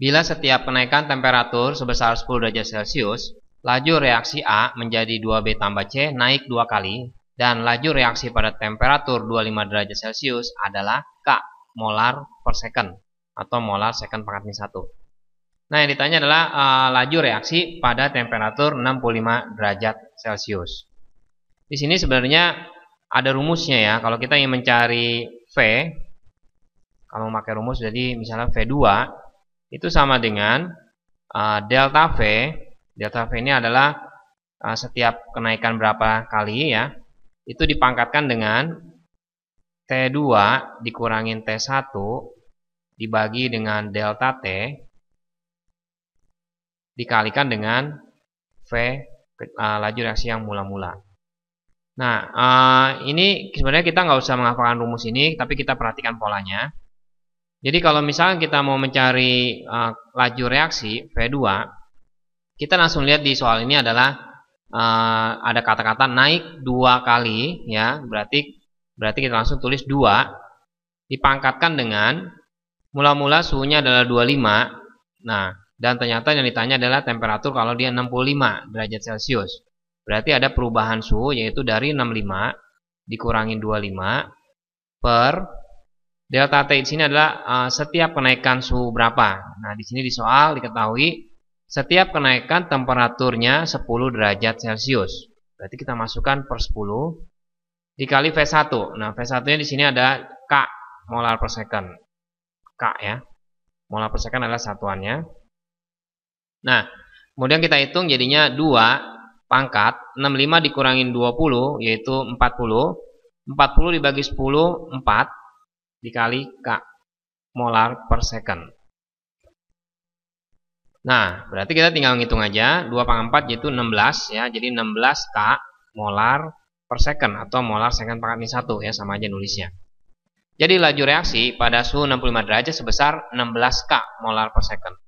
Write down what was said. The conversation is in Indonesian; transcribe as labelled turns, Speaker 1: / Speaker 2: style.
Speaker 1: Bila setiap kenaikan temperatur sebesar 10 derajat Celcius, laju reaksi A menjadi 2B tambah C naik 2 kali, dan laju reaksi pada temperatur 25 derajat Celcius adalah K molar per second, atau molar second pangkat min 1. Nah, yang ditanya adalah uh, laju reaksi pada temperatur 65 derajat Celcius. Di sini sebenarnya ada rumusnya ya, kalau kita ingin mencari V, kalau memakai rumus, jadi misalnya V2 itu sama dengan uh, delta V. Delta V ini adalah uh, setiap kenaikan berapa kali ya, itu dipangkatkan dengan T2 dikurangin T1 dibagi dengan delta T dikalikan dengan V uh, laju reaksi yang mula-mula. Nah, uh, ini sebenarnya kita nggak usah menghafalkan rumus ini, tapi kita perhatikan polanya. Jadi kalau misalnya kita mau mencari uh, laju reaksi V2, kita langsung lihat di soal ini adalah uh, ada kata-kata naik dua kali, ya berarti berarti kita langsung tulis dua dipangkatkan dengan mula-mula suhunya adalah 25. Nah, dan ternyata yang ditanya adalah temperatur kalau dia 65 derajat Celcius. Berarti ada perubahan suhu yaitu dari 65 dikurangin 25 per Delta T di sini adalah uh, setiap kenaikan suhu berapa. Nah, di sini di soal diketahui setiap kenaikan temperaturnya 10 derajat Celcius. Berarti kita masukkan per 10 dikali V1. Nah, V1-nya di sini ada K molar per second. K ya. Molar per second adalah satuannya. Nah, kemudian kita hitung jadinya 2 pangkat 65 dikurangin 20 yaitu 40. 40 dibagi 10 4 dikali K molar per second. Nah, berarti kita tinggal ngitung aja 2 pangkat 4 yaitu 16 ya. Jadi 16K molar per second atau molar second pangkat min 1 ya sama aja nulisnya. Jadi laju reaksi pada suhu 65 derajat sebesar 16K molar per second.